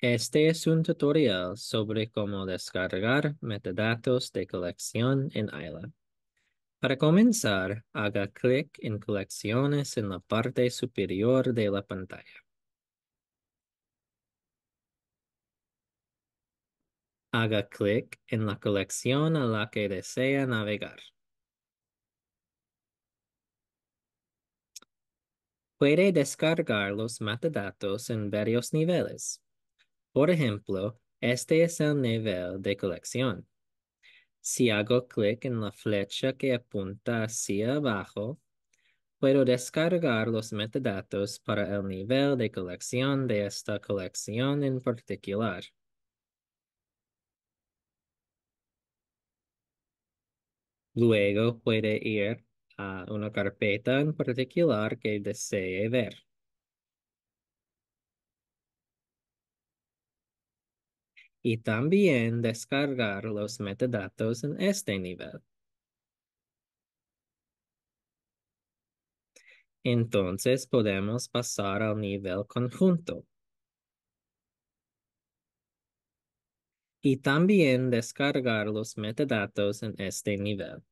Este es un tutorial sobre cómo descargar metadatos de colección en ILA. Para comenzar, haga clic en Colecciones en la parte superior de la pantalla. Haga clic en la colección a la que desea navegar. Puede descargar los metadatos en varios niveles. Por ejemplo, este es el nivel de colección. Si hago clic en la flecha que apunta hacia abajo, puedo descargar los metadatos para el nivel de colección de esta colección en particular. Luego puede ir a una carpeta en particular que desee ver. y también descargar los metadatos en este nivel. Entonces podemos pasar al nivel conjunto. Y también descargar los metadatos en este nivel.